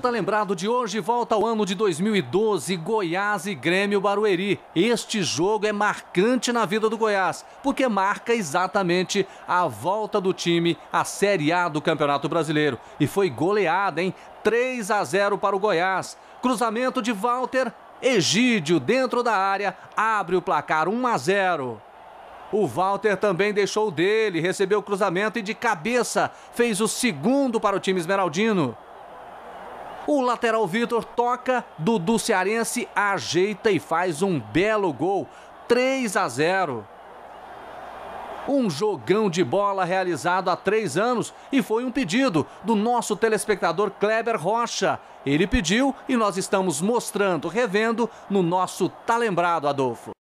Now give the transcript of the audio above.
Tá lembrado de hoje, volta ao ano de 2012, Goiás e Grêmio Barueri. Este jogo é marcante na vida do Goiás, porque marca exatamente a volta do time à Série A do Campeonato Brasileiro. E foi goleada, hein? 3 a 0 para o Goiás. Cruzamento de Walter, Egídio dentro da área, abre o placar 1 a 0. O Walter também deixou dele, recebeu o cruzamento e de cabeça fez o segundo para o time esmeraldino. O lateral Vitor toca, Dudu Cearense ajeita e faz um belo gol, 3 a 0. Um jogão de bola realizado há três anos e foi um pedido do nosso telespectador Kleber Rocha. Ele pediu e nós estamos mostrando, revendo no nosso Tá Lembrado, Adolfo.